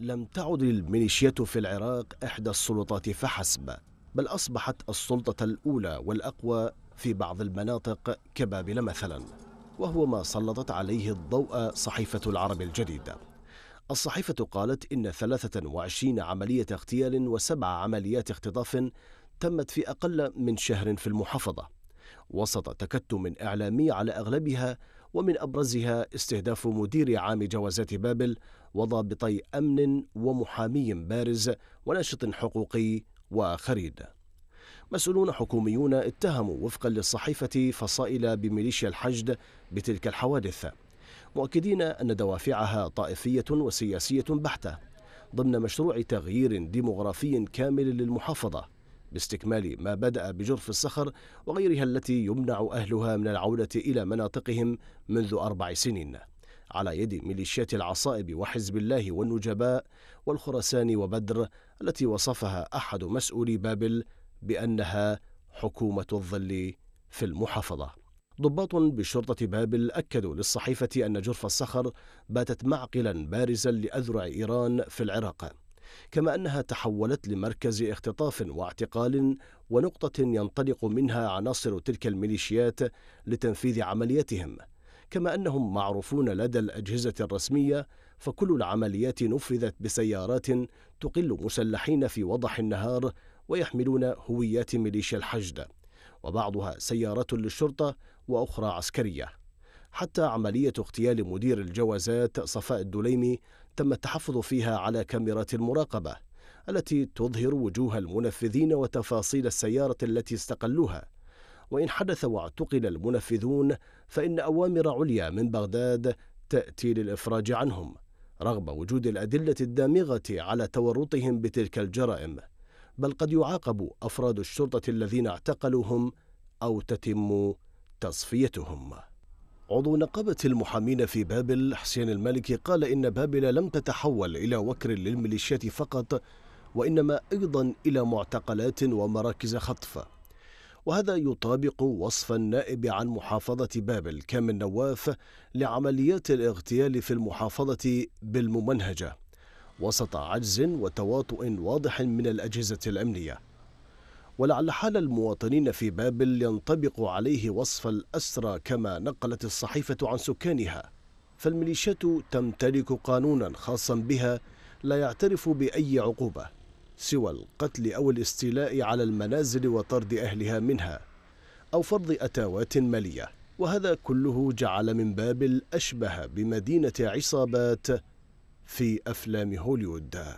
لم تعد الميليشيات في العراق إحدى السلطات فحسب بل أصبحت السلطة الأولى والأقوى في بعض المناطق كبابل مثلا وهو ما سلطت عليه الضوء صحيفة العرب الجديدة الصحيفة قالت إن 23 عملية اغتيال وسبع عمليات اختطاف تمت في أقل من شهر في المحافظة وسط تكتم إعلامي على أغلبها ومن أبرزها استهداف مدير عام جوازات بابل وضابطي أمن ومحامي بارز وناشط حقوقي وخريد مسؤولون حكوميون اتهموا وفقا للصحيفة فصائل بميليشيا الحشد بتلك الحوادث مؤكدين أن دوافعها طائفية وسياسية بحتة ضمن مشروع تغيير ديمغرافي كامل للمحافظة باستكمال ما بدأ بجرف الصخر وغيرها التي يمنع أهلها من العودة إلى مناطقهم منذ أربع سنين على يد ميليشيات العصائب وحزب الله والنجباء والخرسان وبدر التي وصفها أحد مسؤولي بابل بأنها حكومة الظل في المحافظة ضباط بشرطة بابل أكدوا للصحيفة أن جرف الصخر باتت معقلا بارزا لأذرع إيران في العراق كما أنها تحولت لمركز اختطاف واعتقال ونقطة ينطلق منها عناصر تلك الميليشيات لتنفيذ عملياتهم كما أنهم معروفون لدى الأجهزة الرسمية فكل العمليات نفذت بسيارات تقل مسلحين في وضح النهار ويحملون هويات ميليشيا الحشد وبعضها سيارات للشرطة وأخرى عسكرية حتى عملية اغتيال مدير الجوازات صفاء الدليمي تم التحفظ فيها على كاميرات المراقبة التي تظهر وجوه المنفذين وتفاصيل السيارة التي استقلوها وإن حدث واعتقل المنفذون فإن أوامر عليا من بغداد تأتي للإفراج عنهم رغم وجود الأدلة الدامغة على تورطهم بتلك الجرائم بل قد يعاقب أفراد الشرطة الذين اعتقلوهم أو تتم تصفيتهم عضو نقابة المحامين في بابل حسين المالكي قال إن بابل لم تتحول إلى وكر للميليشيات فقط وإنما أيضا إلى معتقلات ومراكز خطف وهذا يطابق وصف النائب عن محافظة بابل كامل نواف لعمليات الاغتيال في المحافظة بالممنهجة وسط عجز وتواطؤ واضح من الأجهزة الأمنية ولعل حال المواطنين في بابل ينطبق عليه وصف الأسرى كما نقلت الصحيفة عن سكانها فالميليشيات تمتلك قانونا خاصا بها لا يعترف بأي عقوبة سوى القتل أو الاستيلاء على المنازل وطرد أهلها منها أو فرض أتاوات مالية وهذا كله جعل من بابل أشبه بمدينة عصابات في أفلام هوليوود